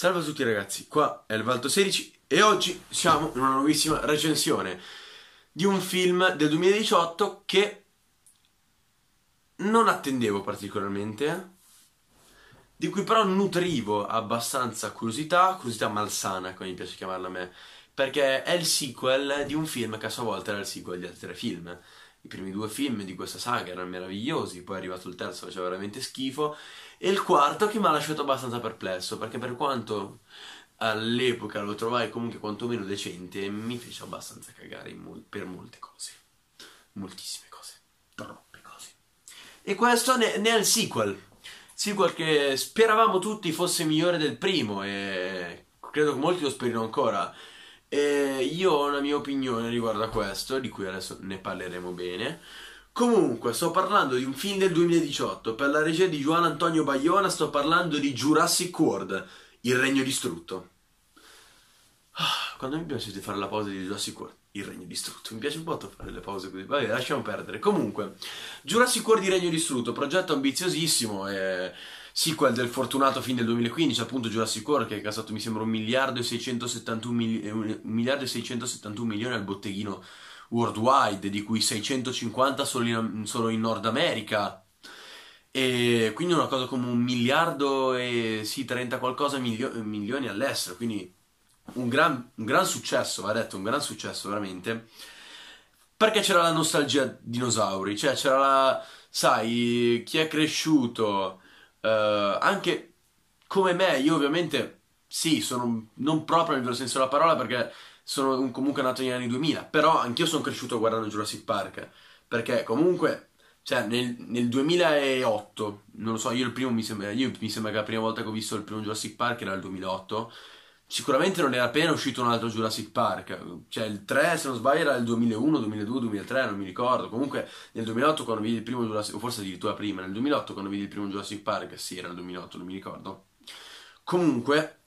Salve a tutti ragazzi, qua è il Valto 16 e oggi siamo in una nuovissima recensione di un film del 2018 che non attendevo particolarmente, eh? di cui però nutrivo abbastanza curiosità, curiosità malsana come mi piace chiamarla a me, perché è il sequel di un film che a sua volta era il sequel di altri film. I primi due film di questa saga erano meravigliosi, poi è arrivato il terzo, faceva veramente schifo e il quarto che mi ha lasciato abbastanza perplesso, perché per quanto all'epoca lo trovai comunque quantomeno decente, mi fece abbastanza cagare mol per molte cose. Moltissime cose. Troppe cose. E questo ne, ne è il sequel. Sequel che speravamo tutti fosse migliore del primo e credo che molti lo sperino ancora. E io ho una mia opinione riguardo a questo, di cui adesso ne parleremo bene. Comunque, sto parlando di un film del 2018 per la regia di Juan Antonio Bayona, sto parlando di Jurassic World, Il Regno Distrutto. Ah, quando mi piace di fare la pausa di Jurassic World? Il Regno Distrutto. Mi piace un po' fare le pause così. Vabbè, lasciamo perdere. Comunque, Jurassic World di Regno Distrutto, progetto ambiziosissimo e eh, sequel del fortunato film del 2015, appunto Jurassic World, che ha cassato mi sembra 1 1 miliardo e 671 eh, milioni al botteghino worldwide, di cui 650 solo in, solo in Nord America. E quindi una cosa come un miliardo e sì, 30 qualcosa milio- milioni all'estero, quindi un gran, un gran successo, va detto, un gran successo veramente. Perché c'era la nostalgia dinosauri, cioè c'era la, sai, chi è cresciuto, eh, anche come me, io ovviamente sì, sono non proprio nel vero senso della parola perché sono un, comunque nato negli anni 2000, però anch'io sono cresciuto guardando Jurassic Park, perché comunque, cioè, nel, nel 2008, non lo so, io il primo mi sembra, io, mi sembra che la prima volta che ho visto il primo Jurassic Park era il 2008, sicuramente non era appena uscito un altro Jurassic Park, cioè il 3 se non sbaglio era il 2001, 2002, 2003, non mi ricordo, comunque nel 2008 quando vidi il primo Jurassic, o forse addirittura prima, nel 2008 quando vidi il primo Jurassic Park, sì era il 2008, non mi ricordo, comunque,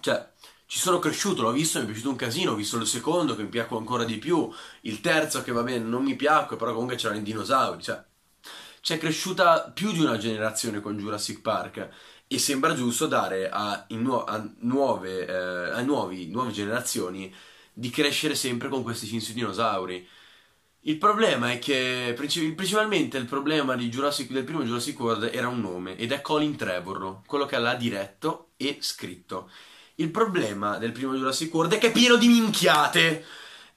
cioè ci sono cresciuto, l'ho visto, mi è piaciuto un casino, ho visto il secondo che mi piacque ancora di più, il terzo che va bene, non mi piacque, però comunque c'erano i dinosauri, cioè c'è cresciuta più di una generazione con Jurassic Park e sembra giusto dare a, nu- a nuove, eh, a nuovi, nuove generazioni di crescere sempre con questi cinsi dinosauri. Il problema è che principalmente il problema Jurassic, del primo Jurassic World era un nome ed è Colin Trevorrow, quello che l'ha diretto e scritto. Il problema del primo Jurassic World è che è pieno di minchiate.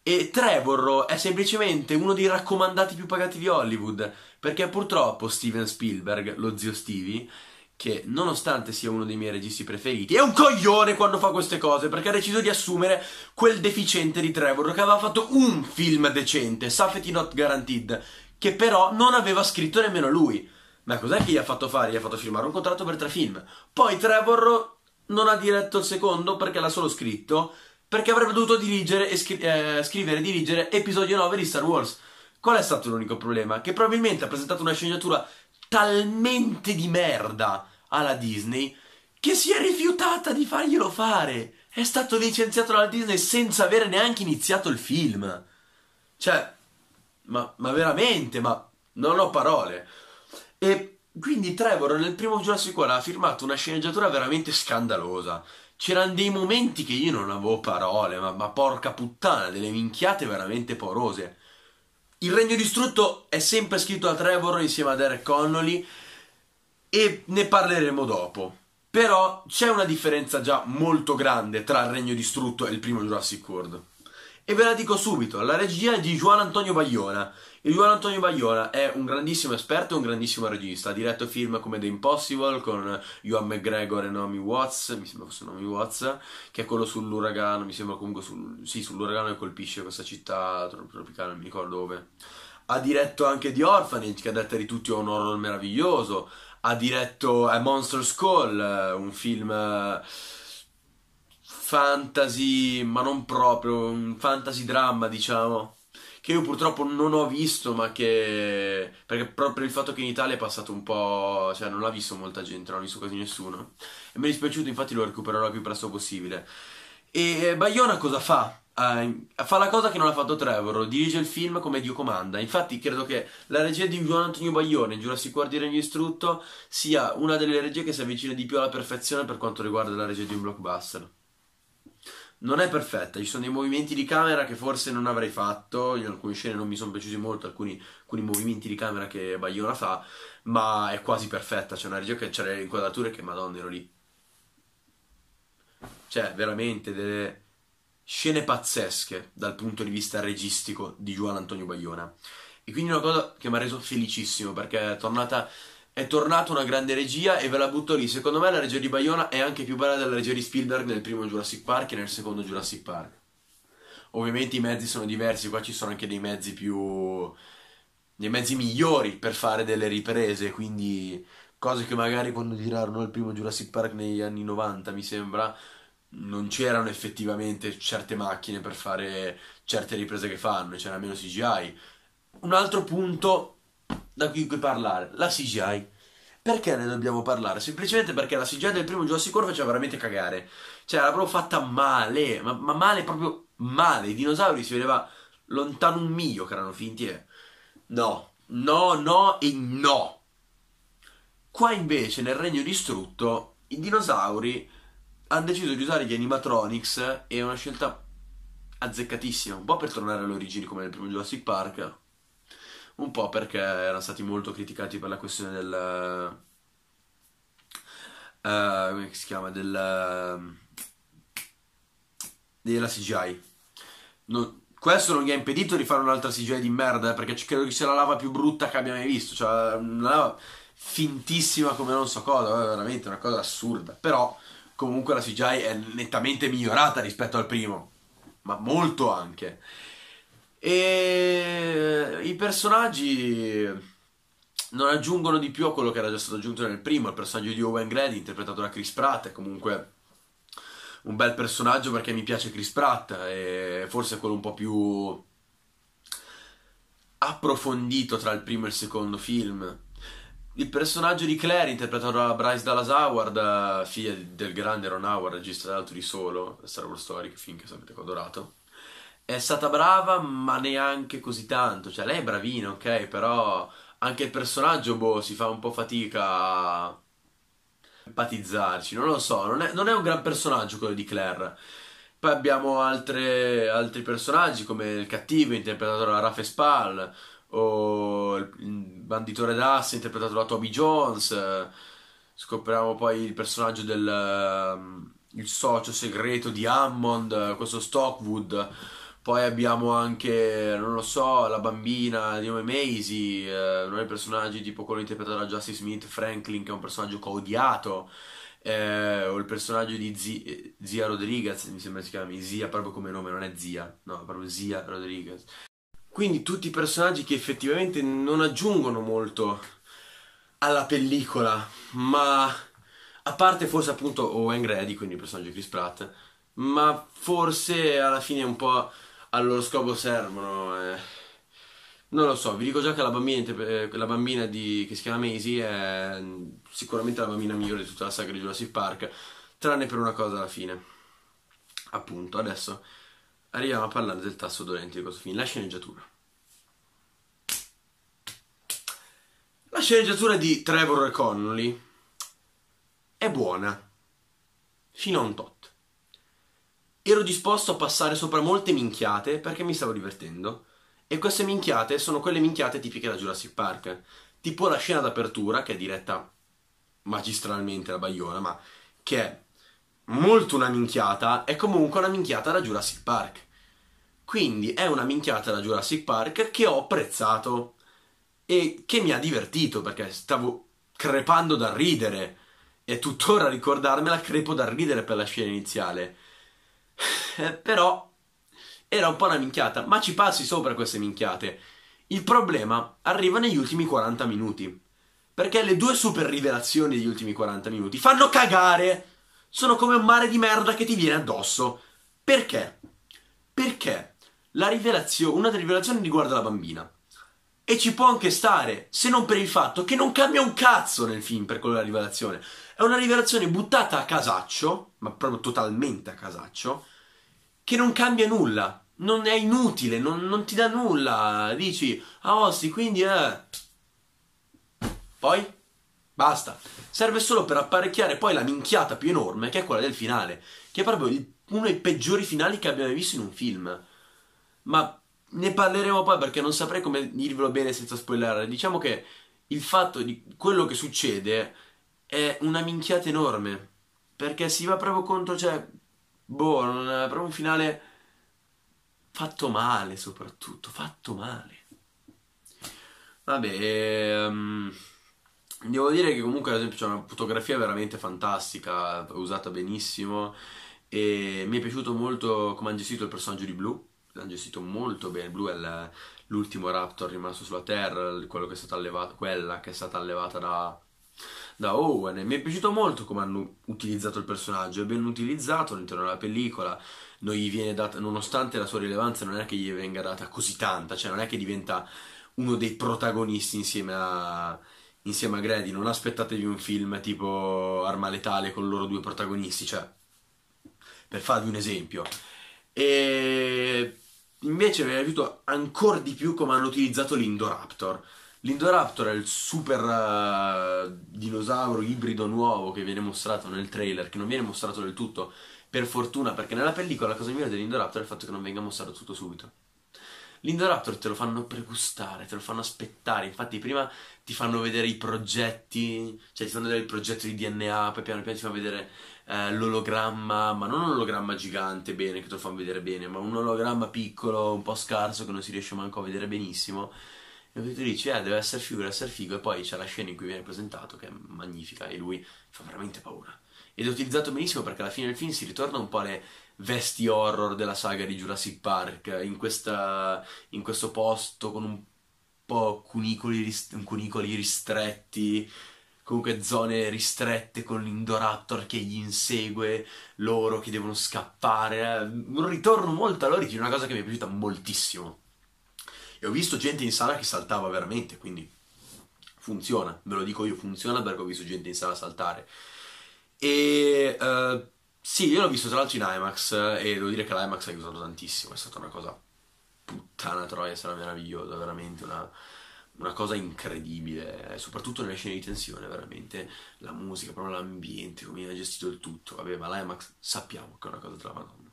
E Trevor è semplicemente uno dei raccomandati più pagati di Hollywood, perché purtroppo Steven Spielberg, lo zio Stevie, che nonostante sia uno dei miei registi preferiti, è un coglione quando fa queste cose, perché ha deciso di assumere quel deficiente di Trevor che aveva fatto un film decente, Safety Not Guaranteed, che però non aveva scritto nemmeno lui. Ma cos'è che gli ha fatto fare? Gli ha fatto firmare un contratto per tre film. Poi Trevor non ha diretto il secondo perché l'ha solo scritto, perché avrebbe dovuto dirigere e scri- eh, scrivere e dirigere episodio 9 di Star Wars. Qual è stato l'unico problema? Che probabilmente ha presentato una sceneggiatura talmente di merda alla Disney che si è rifiutata di farglielo fare. È stato licenziato dalla Disney senza avere neanche iniziato il film. Cioè, ma, ma veramente, ma non ho parole. E quindi Trevor nel primo Jurassic World ha firmato una sceneggiatura veramente scandalosa. C'erano dei momenti che io non avevo parole, ma, ma porca puttana, delle minchiate veramente porose. Il Regno Distrutto è sempre scritto da Trevor insieme a Derek Connolly e ne parleremo dopo. Però c'è una differenza già molto grande tra il Regno Distrutto e il primo Jurassic World. E ve la dico subito, la regia di Juan Antonio Bagliona. Il Juan Antonio Bagliona è un grandissimo esperto e un grandissimo regista. Ha diretto film come The Impossible con Ewan McGregor e Naomi Watts, mi sembra fosse Naomi Watts, che è quello sull'uragano, mi sembra comunque sul, sì, sull'uragano che colpisce questa città tropicale, non mi ricordo dove. Ha diretto anche The Orphanage, che a detta di tutti è un horror meraviglioso. Ha diretto A Monster's Call, un film fantasy, ma non proprio, un fantasy dramma, diciamo. Che io purtroppo non ho visto, ma che. Perché proprio il fatto che in Italia è passato un po'. cioè, non l'ha visto molta gente, non l'ha visto quasi nessuno. E mi è dispiaciuto, infatti lo recupererò il più presto possibile. E eh, Bayona cosa fa? Uh, fa la cosa che non ha fatto Trevor, dirige il film come Dio comanda. Infatti, credo che la regia di Juan Antonio Baglione, Jurassic World di Regno Istrutto, sia una delle regie che si avvicina di più alla perfezione per quanto riguarda la regia di un blockbuster non è perfetta, ci sono dei movimenti di camera che forse non avrei fatto, in alcune scene non mi sono piaciuti molto alcuni, alcuni movimenti di camera che Bagliona fa, ma è quasi perfetta, c'è una regia che c'è le inquadrature che madonna ero lì. Cioè, veramente delle scene pazzesche dal punto di vista registico di Juan Antonio Bagliona. E quindi è una cosa che mi ha reso felicissimo perché è tornata è tornata una grande regia e ve la butto lì. Secondo me la regia di Bayona è anche più bella della regia di Spielberg nel primo Jurassic Park e nel secondo Jurassic Park. Ovviamente i mezzi sono diversi, qua ci sono anche dei mezzi più... dei mezzi migliori per fare delle riprese, quindi cose che magari quando girarono il primo Jurassic Park negli anni 90, mi sembra, non c'erano effettivamente certe macchine per fare certe riprese che fanno, c'era meno CGI. Un altro punto da cui parlare, la CGI. Perché ne dobbiamo parlare? Semplicemente perché la CGI del primo Jurassic World faceva veramente cagare. Cioè, era proprio fatta male, ma, ma male proprio male. I dinosauri si vedeva lontano un miglio che erano finti e... Eh. No, no, no e no. Qua invece, nel Regno Distrutto, i dinosauri hanno deciso di usare gli animatronics eh, e è una scelta azzeccatissima, un po' per tornare alle origini come nel primo Jurassic Park, un po' perché erano stati molto criticati per la questione del... Uh, come si chiama? Del, uh, della CGI. Non, questo non gli ha impedito di fare un'altra CGI di merda, perché credo che sia la lava più brutta che abbia mai visto. Cioè, una lava fintissima come non so cosa, veramente una cosa assurda. Però comunque la CGI è nettamente migliorata rispetto al primo, ma molto anche. E eh, i personaggi non aggiungono di più a quello che era già stato aggiunto nel primo. Il personaggio di Owen Grady, interpretato da Chris Pratt, è comunque un bel personaggio perché mi piace Chris Pratt e forse è quello un po' più approfondito tra il primo e il secondo film. Il personaggio di Claire, interpretato da Bryce Dallas Howard, figlia del grande Ron Howard, regista dell'altro di Solo, Star Wars Story, film che sapete che ho adorato è stata brava, ma neanche così tanto. Cioè, lei è bravina, ok, però anche il personaggio, boh, si fa un po' fatica a empatizzarci. Non lo so, non è, non è un gran personaggio quello di Claire. Poi abbiamo altre, altri personaggi come il cattivo interpretato da Rafa Spall o il banditore d'asse interpretato da Toby Jones. Scopriamo poi il personaggio del ehm, il socio segreto di Hammond, questo Stockwood. Poi abbiamo anche, non lo so, la bambina di nome Maisie, eh, uno dei personaggi tipo quello interpretato da Justice Smith, Franklin, che è un personaggio che eh, o il personaggio di Z- Zia Rodriguez, mi sembra si chiami, Zia proprio come nome, non è Zia, no, proprio Zia Rodriguez. Quindi tutti personaggi che effettivamente non aggiungono molto alla pellicola, ma a parte forse appunto Owen Grady, quindi il personaggio di Chris Pratt, ma forse alla fine è un po' al loro scopo servono. Eh. Non lo so, vi dico già che la bambina, eh, la bambina di, che si chiama Maisie è sicuramente la bambina migliore di tutta la saga di Jurassic Park, tranne per una cosa alla fine. Appunto, adesso arriviamo a parlare del tasso dolente di questo film, la sceneggiatura. La sceneggiatura di Trevor Connolly è buona, fino a un tot. Ero disposto a passare sopra molte minchiate perché mi stavo divertendo. E queste minchiate sono quelle minchiate tipiche da Jurassic Park. Tipo la scena d'apertura, che è diretta magistralmente da Bayona, ma che è molto una minchiata, è comunque una minchiata da Jurassic Park. Quindi è una minchiata da Jurassic Park che ho apprezzato e che mi ha divertito perché stavo crepando dal ridere e tuttora ricordarmela crepo dal ridere per la scena iniziale. Eh, però era un po' una minchiata, ma ci passi sopra queste minchiate. Il problema arriva negli ultimi 40 minuti. Perché le due super rivelazioni degli ultimi 40 minuti fanno cagare! Sono come un mare di merda che ti viene addosso. Perché? Perché la rivelazione, una delle rivelazioni riguarda la bambina. E ci può anche stare, se non per il fatto che non cambia un cazzo nel film per quella rivelazione. È una rivelazione buttata a casaccio, ma proprio totalmente a casaccio, che non cambia nulla. Non è inutile, non, non ti dà nulla. Dici, ah oh, sì, quindi eh. Poi? Basta. Serve solo per apparecchiare poi la minchiata più enorme, che è quella del finale, che è proprio il, uno dei peggiori finali che abbia mai visto in un film. Ma ne parleremo poi perché non saprei come dirvelo bene senza spoilerare. Diciamo che il fatto di quello che succede è una minchiata enorme. Perché si va proprio contro, cioè, boh, non è proprio un finale fatto male, soprattutto, fatto male. Vabbè, ehm, devo dire che comunque, ad esempio, c'è una fotografia veramente fantastica, usata benissimo, e mi è piaciuto molto come hanno gestito il personaggio di Blue hanno gestito molto bene. Blue è l'ultimo Raptor rimasto sulla Terra, quello che è stata allevata, quella che è stata allevata da, da Owen. E mi è piaciuto molto come hanno utilizzato il personaggio. È ben utilizzato all'interno della pellicola. Data, nonostante la sua rilevanza, non è che gli venga data così tanta, cioè non è che diventa uno dei protagonisti insieme a insieme a Grady, non aspettatevi un film tipo Arma Letale con loro due protagonisti, cioè, per farvi un esempio. E Invece mi è piaciuto ancora di più come hanno utilizzato l'Indoraptor. L'Indoraptor è il super uh, dinosauro ibrido nuovo che viene mostrato nel trailer, che non viene mostrato del tutto, per fortuna, perché nella pellicola la cosa migliore dell'Indoraptor è il fatto che non venga mostrato tutto subito. L'Indoraptor te lo fanno pregustare, te lo fanno aspettare. Infatti, prima ti fanno vedere i progetti, cioè ti fanno vedere il progetto di DNA, poi piano piano ti fanno vedere eh, l'ologramma, ma non un ologramma gigante bene che te lo fanno vedere bene, ma un ologramma piccolo, un po' scarso che non si riesce manco a vedere benissimo. E tu dici, eh, deve essere figo, deve essere figo, e poi c'è la scena in cui viene presentato che è magnifica e lui fa veramente paura. Ed è utilizzato benissimo perché alla fine del film si ritorna un po' alle vesti horror della saga di Jurassic Park, in, questa, in questo posto con un po' cunicoli, rist- cunicoli ristretti, comunque zone ristrette con l'Indoraptor che gli insegue, loro che devono scappare. Un ritorno molto all'origine, una cosa che mi è piaciuta moltissimo. E ho visto gente in sala che saltava veramente, quindi funziona, ve lo dico io, funziona perché ho visto gente in sala saltare. E uh, sì, io l'ho visto tra l'altro in IMAX e devo dire che l'IMAX ha aiutato tantissimo, è stata una cosa puttana troia, sarà meravigliosa, veramente una una cosa incredibile, eh, soprattutto nelle scene di tensione, veramente la musica, proprio l'ambiente, come viene gestito il tutto. Vabbè, ma l'IMAX sappiamo che è una cosa della Madonna.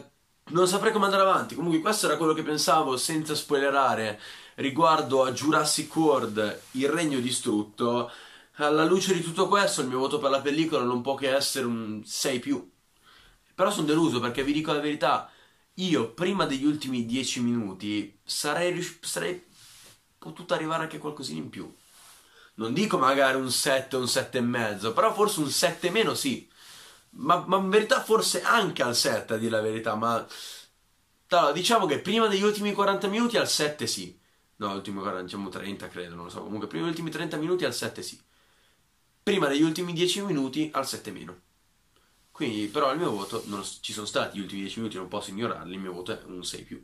Eh, non saprei come andare avanti. Comunque, questo era quello che pensavo, senza spoilerare, riguardo a Jurassic World, il regno distrutto. Alla luce di tutto questo, il mio voto per la pellicola non può che essere un 6 più. Però sono deluso perché vi dico la verità io prima degli ultimi 10 minuti sarei, rius- sarei potuto arrivare anche a qualcosina in più. Non dico magari un 7 un 7 e mezzo, però forse un 7 meno sì. Ma, ma, in verità forse anche al 7 a dire la verità, ma allora, diciamo che prima degli ultimi 40 minuti al 7 sì. No, ultimi 40, diciamo 30 credo, non lo so. Comunque prima degli ultimi 30 minuti al 7 sì. Prima degli ultimi 10 minuti al 7 meno. Quindi, però, il mio voto non, ci sono stati gli ultimi 10 minuti, non posso ignorarli. Il mio voto è un 6 più.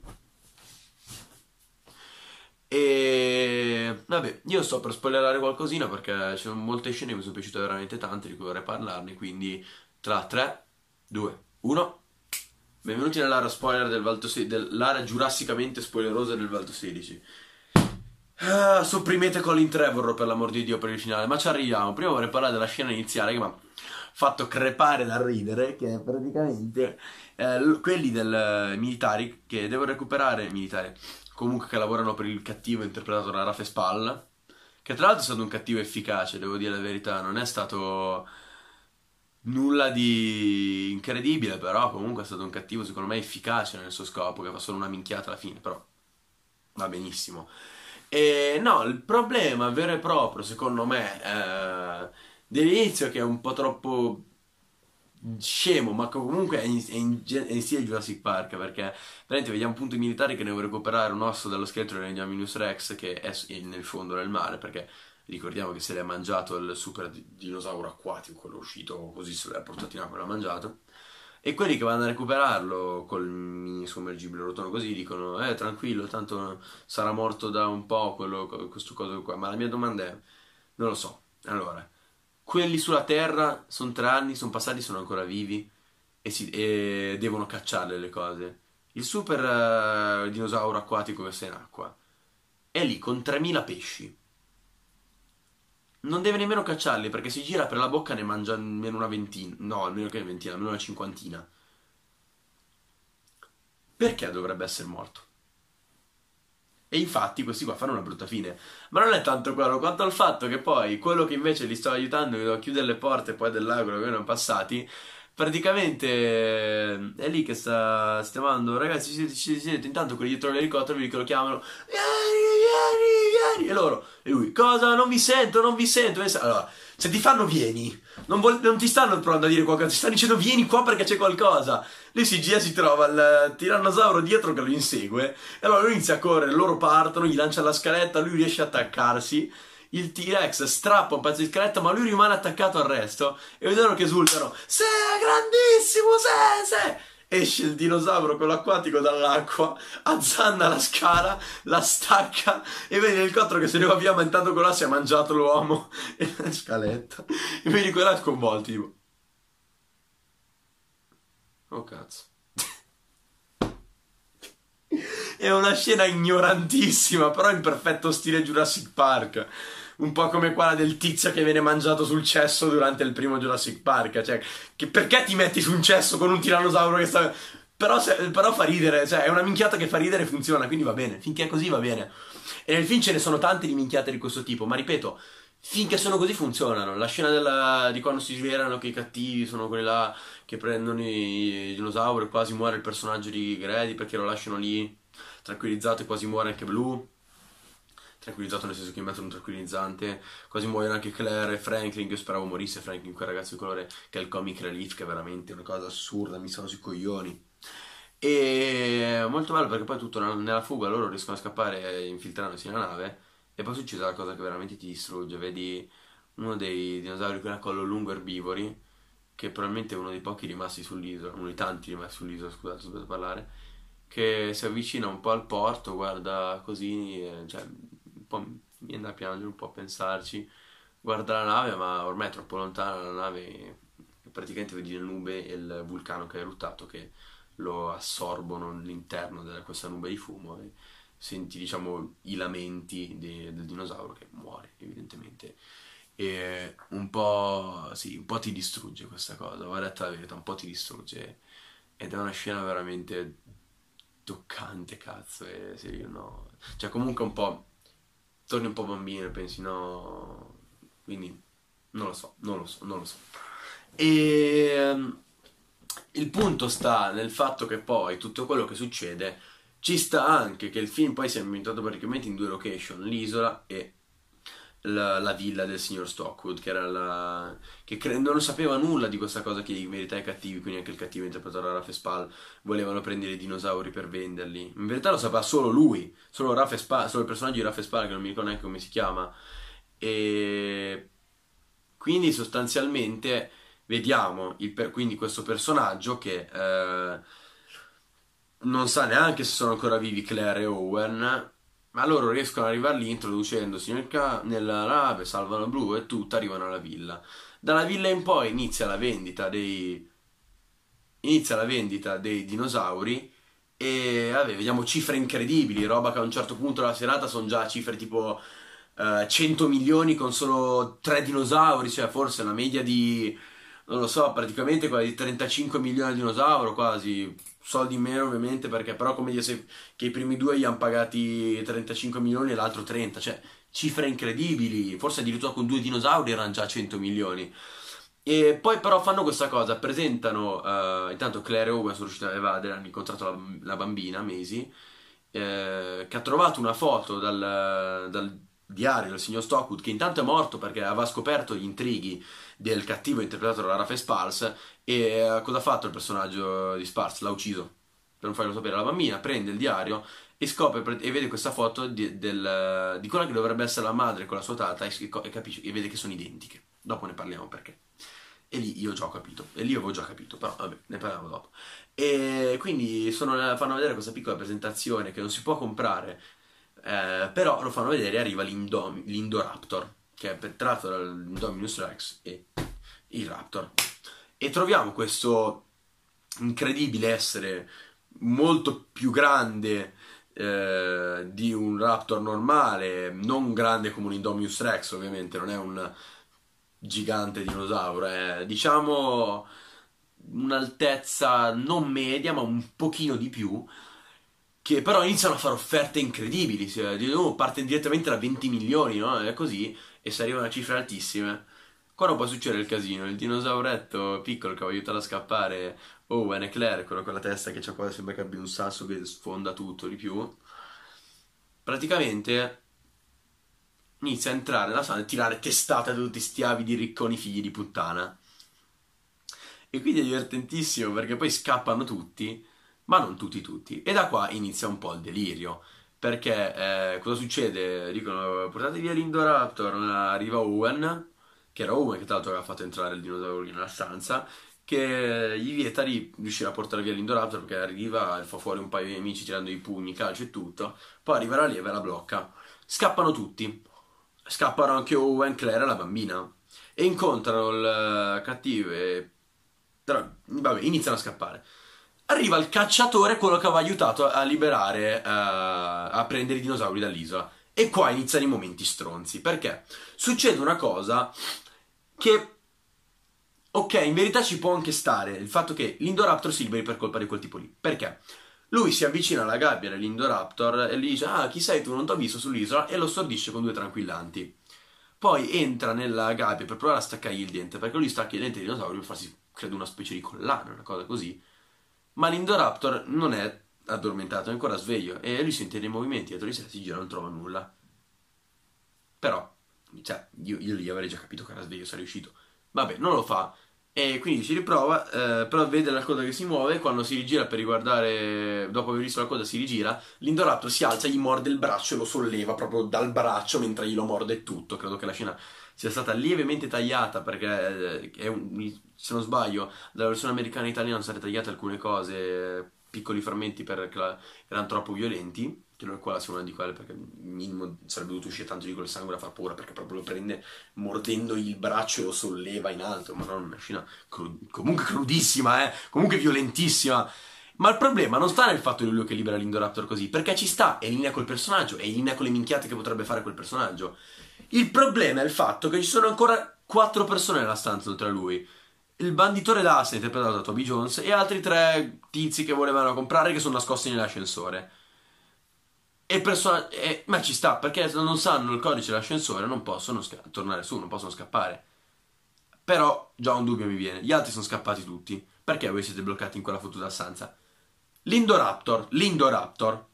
E vabbè, io sto per spoilerare qualcosina perché ci sono molte scene che mi sono piaciute veramente tante di cui vorrei parlarne. Quindi, tra 3, 2, 1. Benvenuti nell'area spoiler del Valto 16, dell'area giurassicamente spoilerosa del Valto 16. Ah, sopprimete Colin Trevor per l'amor di Dio per il finale, ma ci arriviamo. Prima vorrei parlare della scena iniziale che ma fatto crepare dal ridere che praticamente eh, quelli del, eh, militari che devo recuperare, militari, comunque che lavorano per il cattivo interpretato da Rafe Spall, che tra l'altro è stato un cattivo efficace, devo dire la verità, non è stato nulla di incredibile, però comunque è stato un cattivo secondo me efficace nel suo scopo, che fa solo una minchiata alla fine, però va benissimo. E no, il problema vero e proprio, secondo me, eh, dell'inizio che è un po' troppo scemo, ma comunque è in, è in, è in stile Jurassic Park perché veramente vediamo appunto i militari che devono recuperare un osso dallo scheletro di Indominus Rex che è nel fondo del mare perché ricordiamo che se l'ha mangiato il super dinosauro acquatico, quello uscito così se l'ha portato in acqua l'ha mangiato e quelli che vanno a recuperarlo col mini sommergibile rotondo così dicono eh tranquillo tanto sarà morto da un po' quello, questo coso qua ma la mia domanda è non lo so allora quelli sulla Terra sono tre anni, sono passati, sono ancora vivi e, si, e devono cacciarle le cose. Il super uh, dinosauro acquatico che sta in acqua è lì con 3000 pesci. Non deve nemmeno cacciarli perché si gira per la bocca e ne mangia almeno una ventina. No, almeno che una ventina, almeno una cinquantina. Perché dovrebbe essere morto? E infatti questi qua fanno una brutta fine. Ma non è tanto quello, quanto al fatto che poi quello che invece li sto aiutando a chiudere le porte poi del lago che erano passati Praticamente eh, è lì che sta chiamando, ragazzi, siete, siete, siete, intanto quelli dietro l'elicottero lì lo chiamano, vieni vieni vieni e loro, e lui, cosa, non vi sento, non vi sento, allora, se cioè, ti fanno vieni, non, vol- non ti stanno provando a dire qualcosa, ti stanno dicendo vieni qua perché c'è qualcosa, lui si gira, si trova il tirannosauro dietro che lo insegue, e allora lui inizia a correre, loro partono, gli lancia la scaletta, lui riesce a attaccarsi, il T-Rex strappa un pezzo di scheletto, ma lui rimane attaccato al resto. E vedono che esultano: Se, grandissimo, se, se! Esce il dinosauro, con l'acquatico dall'acqua, azzanna la scala, la stacca e vedi l'elicottero che se ne va via, ma intanto quello si è mangiato l'uomo e la scaletta. E vedi quella sconvolti, tipo. Oh cazzo. È una scena ignorantissima, però in perfetto stile Jurassic Park un po' come quella del tizio che viene mangiato sul cesso durante il primo Jurassic Park. Cioè, che perché ti metti su un cesso con un tiranosauro che sta. Però, se, però, fa ridere, cioè è una minchiata che fa ridere e funziona, quindi va bene, finché è così va bene. E nel film ce ne sono tante di minchiate di questo tipo, ma ripeto, finché sono così funzionano. La scena della, di quando si svelano che i cattivi sono quelli là che prendono i, i dinosauri e quasi muore il personaggio di Grady perché lo lasciano lì tranquillizzato e quasi muore anche Blue tranquillizzato nel senso che mi mettono un tranquillizzante quasi muoiono anche Claire e Franklin io speravo morisse Franklin quel ragazzo di colore che è il comic relief che è veramente una cosa assurda mi stanno sui coglioni e molto bello perché poi tutto nella fuga loro riescono a scappare infiltrandosi nella nave e poi succede la cosa che veramente ti distrugge vedi uno dei dinosauri con la collo lungo erbivori che probabilmente è uno dei pochi rimasti sull'isola uno dei tanti rimasti sull'isola scusate ho sbagliato a parlare che si avvicina un po' al porto guarda così cioè po' mi viene da piangere, un po' a pensarci. Guarda la nave, ma ormai è troppo lontana la nave, praticamente vedi le nube e il vulcano che è eruttato che lo assorbono all'interno di questa nube di fumo e senti diciamo i lamenti di, del dinosauro che muore evidentemente e un po', sì, un po' ti distrugge questa cosa, va detta la verità, un po' ti distrugge ed è una scena veramente toccante, cazzo, e se io no. Cioè comunque un po' torni un po' bambino e pensi no, quindi non lo so, non lo so, non lo so. E ehm, il punto sta nel fatto che poi tutto quello che succede ci sta anche che il film poi sia ambientato praticamente in due location, l'isola e la, la, villa del signor Stockwood, che era la. che cre- non sapeva nulla di questa cosa che in verità i cattivi, quindi anche il cattivo interpretato da Rafe Spall, volevano prendere i dinosauri per venderli. In verità lo sapeva solo lui, solo, Rafe Spall, solo il personaggio di Rafe Spall, che non mi ricordo neanche come si chiama. E. quindi sostanzialmente vediamo per- quindi questo personaggio che. Eh, non sa neanche se sono ancora vivi Claire e Owen ma loro riescono ad arrivare lì introducendosi nel ca- nella nave, salvano Blue e tutto, arrivano alla villa. Dalla villa in poi inizia la vendita dei... Inizia la vendita dei dinosauri e vabbè, vediamo cifre incredibili, roba che a un certo punto della serata sono già cifre tipo eh, 100 milioni con solo 3 dinosauri, cioè forse una media di non lo so, praticamente quasi 35 milioni di dinosauro, quasi soldi in meno ovviamente, perché però come dire se, che i primi due gli hanno pagati 35 milioni e l'altro 30, cioè cifre incredibili, forse addirittura con due dinosauri erano già 100 milioni. E poi però fanno questa cosa, presentano, uh, intanto Claire e Owen sono riuscita a evadere, hanno incontrato la, la bambina, Maisie, eh, che ha trovato una foto dal, dal diario del signor Stockwood, che intanto è morto perché aveva scoperto gli intrighi del cattivo interpretato da Rafe Spals, e eh, cosa ha fatto il personaggio di Spars? L'ha ucciso, per non farlo sapere. La bambina prende il diario e scopre e vede questa foto di, del, di quella che dovrebbe essere la madre con la sua tata e, e, capisce, e vede che sono identiche. Dopo ne parliamo perché. E lì io già ho capito, e lì avevo già capito, però vabbè, ne parliamo dopo. E quindi sono, fanno vedere questa piccola presentazione che non si può comprare eh, però lo fanno vedere e arriva l'Indom- l'Indoraptor, che è tratto dall'Indominus Rex e il Raptor. E troviamo questo incredibile essere molto più grande eh, di un Raptor normale, non grande come un Indominus Rex ovviamente, non è un gigante dinosauro, è diciamo un'altezza non media ma un pochino di più che però iniziano a fare offerte incredibili, oh, cioè, parte direttamente da 20 milioni, no? E così, e si arrivano a cifre altissime. Qua non può succedere il casino, il dinosauretto piccolo che va aiutato a scappare, Owen oh, e Claire, quello con la testa che c'ha qua, sembra che abbia un sasso che sfonda tutto di più, praticamente inizia a entrare nella sala e tirare testate da tutti sti avi di ricconi figli di puttana. E quindi è divertentissimo perché poi scappano tutti ma non tutti tutti. E da qua inizia un po' il delirio, perché eh, cosa succede? Dicono portate via l'Indoraptor, arriva Owen, che era Owen che tra l'altro aveva fatto entrare il dinosauro nella stanza, che gli vieta di riuscire a portare via l'Indoraptor perché arriva, fa fuori un paio di amici tirando i pugni, calcio e tutto, poi arriva la lieve e la blocca. Scappano tutti, scappano anche Owen, Claire e la bambina e incontrano il eh, cattivo e... Vabbè, iniziano a scappare. Arriva il cacciatore, quello che aveva aiutato a liberare, uh, a prendere i dinosauri dall'isola. E qua iniziano i momenti stronzi, perché succede una cosa che Ok, in verità ci può anche stare il fatto che l'Indoraptor si liberi per colpa di quel tipo lì. Perché? Lui si avvicina alla gabbia dell'Indoraptor e gli dice Ah, chi sei tu? Non ti ho visto sull'isola e lo stordisce con due tranquillanti. Poi entra nella gabbia per provare a staccargli il dente, perché lui stacca il dente ai dinosauri per farsi, credo, una specie di collana, una cosa così ma l'Indoraptor non è addormentato, è ancora sveglio e lui sente dei movimenti dietro di sé, si gira, non trova nulla. Però, cioè, io, io gli avrei già capito che era sveglio, sarei uscito. Vabbè, non lo fa. E quindi si riprova, eh, però vede la coda che si muove, quando si rigira per riguardare, dopo aver visto la coda si rigira, l'Indoraptor si alza, gli morde il braccio e lo solleva proprio dal braccio mentre glielo morde tutto. Credo che la scena sia stata lievemente tagliata perché eh, un, se non sbaglio dalla versione americana e italiana sono state tagliate alcune cose piccoli frammenti perché erano troppo violenti che non è qua la seconda di quelle perché minimo sarebbe dovuto uscire tanto di quel sangue da far paura perché proprio lo prende mordendo il braccio e lo solleva in alto ma no, una scena cru- comunque crudissima eh? comunque violentissima ma il problema non sta nel fatto di lui che libera l'Indoraptor così, perché ci sta, è in linea col personaggio, è in linea con le minchiate che potrebbe fare quel personaggio. Il problema è il fatto che ci sono ancora quattro persone nella stanza oltre a lui. Il banditore d'asta interpretato da Toby Jones e altri tre tizi che volevano comprare che sono nascosti nell'ascensore. E persona- e, ma ci sta, perché non sanno il codice dell'ascensore, non possono sca- tornare su, non possono scappare. Però già un dubbio mi viene, gli altri sono scappati tutti. Perché voi siete bloccati in quella fottuta stanza? L'Indoraptor, l'Indoraptor,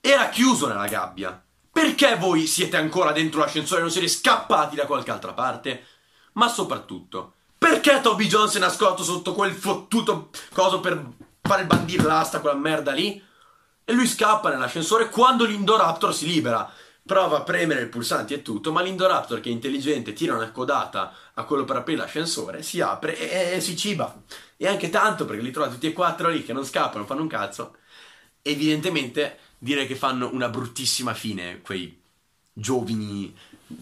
era chiuso nella gabbia. Perché voi siete ancora dentro l'ascensore e non siete scappati da qualche altra parte? Ma soprattutto, perché Toby Jones è nascosto sotto quel fottuto coso per fare bandire l'asta, quella merda lì? E lui scappa nell'ascensore quando l'Indoraptor si libera prova a premere il pulsante e tutto, ma l'Indoraptor che è intelligente tira una codata a quello per aprire l'ascensore, si apre e, e, e, si ciba. E anche tanto perché li trova tutti e quattro lì che non scappano, fanno un cazzo. Evidentemente direi che fanno una bruttissima fine quei giovani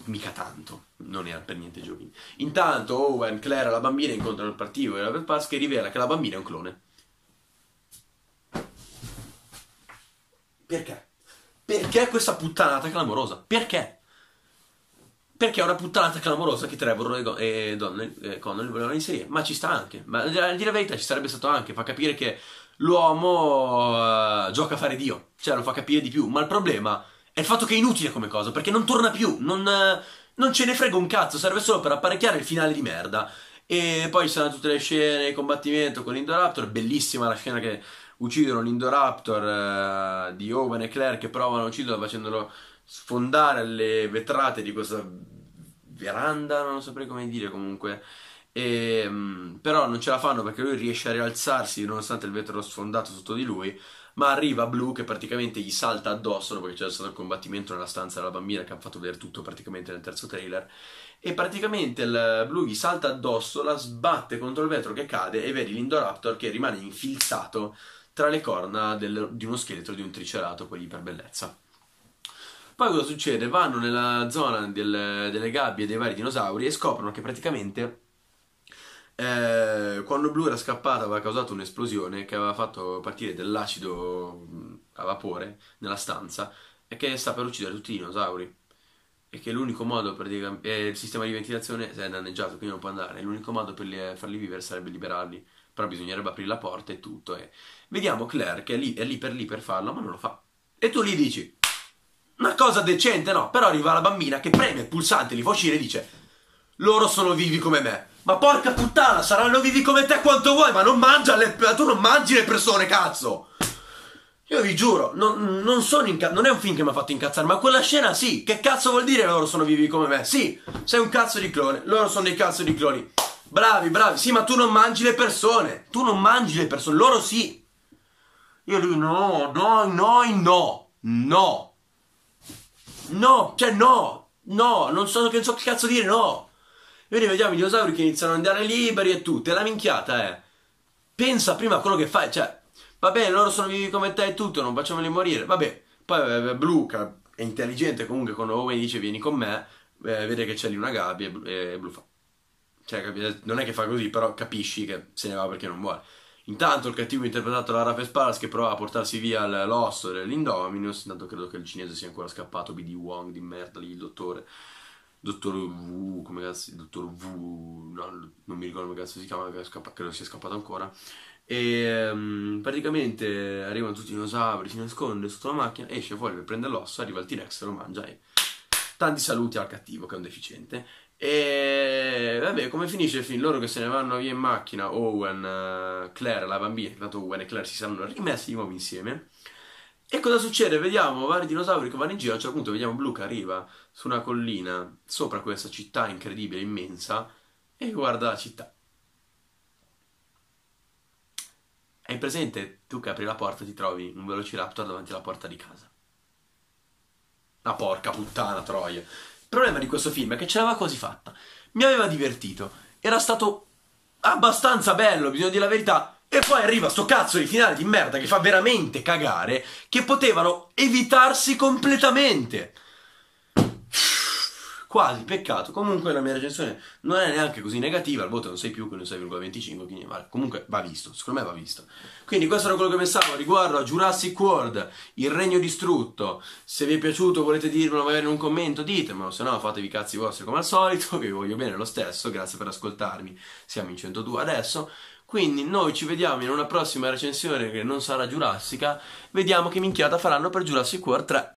mica tanto, non erano per niente giovani. Intanto Owen, Claire e la bambina incontrano il partito della Bell Pass che rivela che la bambina è un clone. Perché? Perché questa puttanata clamorosa? Perché? Perché è una puttanata clamorosa che Trevor e, Don- e Connolly volevano inserire. Ma ci sta anche. Ma a dire la verità ci sarebbe stato anche. Fa capire che l'uomo uh, gioca a fare Dio. Cioè lo fa capire di più. Ma il problema è il fatto che è inutile come cosa. Perché non torna più. Non, uh, non ce ne frega un cazzo. Serve solo per apparecchiare il finale di merda. E poi ci saranno tutte le scene, il combattimento con l'Indoraptor. Bellissima la scena che uccidono l'Indoraptor eh, di Owen e Claire che provano a ucciderlo facendolo sfondare alle vetrate di questa veranda, non saprei come dire comunque. E, mm, però non ce la fanno perché lui riesce a rialzarsi nonostante il vetro sfondato sotto di lui. Ma arriva Blue che praticamente gli salta addosso dopo che c'è stato il combattimento nella stanza della bambina che ha fatto vedere tutto praticamente nel terzo trailer. E praticamente il Blue gli salta addosso, la sbatte contro il vetro che cade e vedi l'Indoraptor che rimane infilzato tra le corna del, di uno scheletro di un triceratopo per bellezza. Poi cosa succede? Vanno nella zona del, delle gabbie dei vari dinosauri e scoprono che praticamente eh, quando Blue era scappata aveva causato un'esplosione che aveva fatto partire dell'acido mm, a vapore nella stanza e che sta per uccidere tutti i dinosauri e che l'unico modo per eh, il sistema di ventilazione è danneggiato, quindi non può andare. L'unico modo per eh, farli vivere sarebbe liberarli, però bisognerebbe aprire la porta e tutto. E... Vediamo Claire che è lì, è lì per lì per farlo, ma non lo fa. E tu gli dici una cosa decente, no? Però arriva la bambina che preme il pulsante, li fa uscire e dice: Loro sono vivi come me. Ma porca puttana, saranno vivi come te quanto vuoi, ma non mangia le, tu non mangi le persone, cazzo! Io vi giuro, non, non sono incazzato. Non è un film che mi ha fatto incazzare, ma quella scena sì. Che cazzo vuol dire loro sono vivi come me? Sì, sei un cazzo di clone. Loro sono dei cazzo di cloni. Bravi, bravi. Sì, ma tu non mangi le persone. Tu non mangi le persone. Loro sì. Io dico no, no, no, no. No. No, cioè no. No, non so che, so che cazzo dire, no. Vedi, vediamo i dinosauri che iniziano ad andare liberi e tutto. È la minchiata, eh. Pensa prima a quello che fai, cioè Va bene, loro sono vivi come te e tutto, non facciamoli morire. Vabbè, poi eh, eh, Blue, che è intelligente comunque, quando Owen dice vieni con me, eh, vede che c'è lì una gabbia e, e, Blue fa. Cioè, non è che fa così, però capisci che se ne va perché non vuole. Intanto il cattivo interpretato da Rafa Sparas che prova a portarsi via l'osso dell'Indominus, intanto credo che il cinese sia ancora scappato, BD Wong di merda lì, il dottore. Dottor V, come cazzo, dottor V, no, non mi ricordo come cazzo si chiama, credo sia scappato ancora. E um, praticamente arrivano tutti i dinosauri, si nasconde sotto la macchina, esce fuori per prendere l'osso, arriva il T-Rex, lo mangia e tanti saluti al cattivo che è un deficiente. E vabbè, come finisce il film? Loro che se ne vanno via in macchina, Owen, eh, Claire, la bambina, tanto Owen e Claire si saranno rimessi di nuovo insieme. E cosa succede? Vediamo vari dinosauri che vanno in giro, a un certo punto vediamo Blue che arriva su una collina, sopra questa città incredibile, immensa, e guarda la città Hai presente tu che apri la porta e ti trovi un velociraptor davanti alla porta di casa? La porca puttana, troia. Il problema di questo film è che ce l'aveva quasi fatta. Mi aveva divertito. Era stato abbastanza bello, bisogna dire la verità. E poi arriva sto cazzo di finale di merda che fa veramente cagare, che potevano evitarsi completamente quasi, peccato. Comunque la mia recensione non è neanche così negativa, il voto non sei più con un 6,25, quindi male. Comunque va visto, secondo me va visto. Quindi questo era quello che pensavo riguardo a Jurassic World, il regno distrutto. Se vi è piaciuto volete dirmelo magari in un commento, ditemelo, se no fatevi i cazzi vostri come al solito, Che vi voglio bene lo stesso, grazie per ascoltarmi. Siamo in 102 adesso. Quindi noi ci vediamo in una prossima recensione che non sarà giurassica. Vediamo che minchiata faranno per Jurassic World 3.